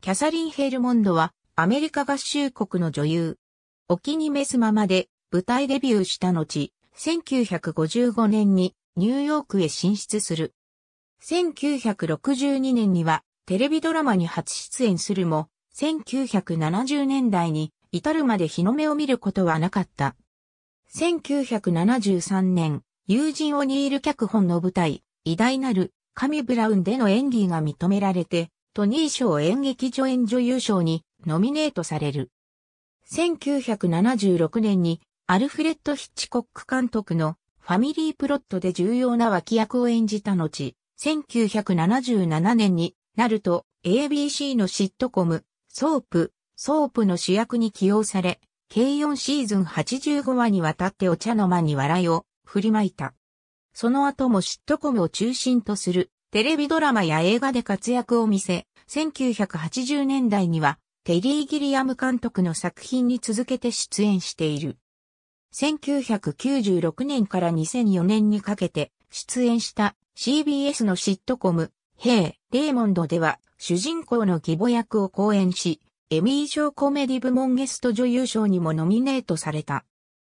キャサリン・ヘルモンドはアメリカ合衆国の女優。お気に召すままで舞台デビューした後、1955年にニューヨークへ進出する。1962年にはテレビドラマに初出演するも、1970年代に至るまで日の目を見ることはなかった。1973年、友人オニール脚本の舞台、偉大なる、カミ・ブラウンでの演技が認められて、トニー賞演劇助演女優賞にノミネートされる。1976年にアルフレッド・ヒッチコック監督のファミリープロットで重要な脇役を演じた後、1977年になると ABC のシットコム、ソープ、ソープの主役に起用され、計4シーズン85話にわたってお茶の間に笑いを振りまいた。その後もシットコムを中心とするテレビドラマや映画で活躍を見せ、1980年代にはテリー・ギリアム監督の作品に続けて出演している。1996年から2004年にかけて出演した CBS のシットコム、ヘイ・レイモンドでは主人公の義母役を講演し、エミー賞コメディ部門ゲスト女優賞にもノミネートされた。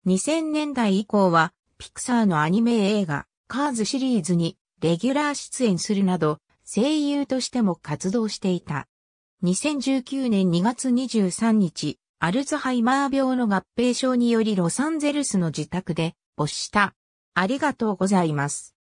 2000年代以降はピクサーのアニメ映画、カーズシリーズにレギュラー出演するなど、声優としても活動していた。2019年2月23日、アルツハイマー病の合併症によりロサンゼルスの自宅で没した。ありがとうございます。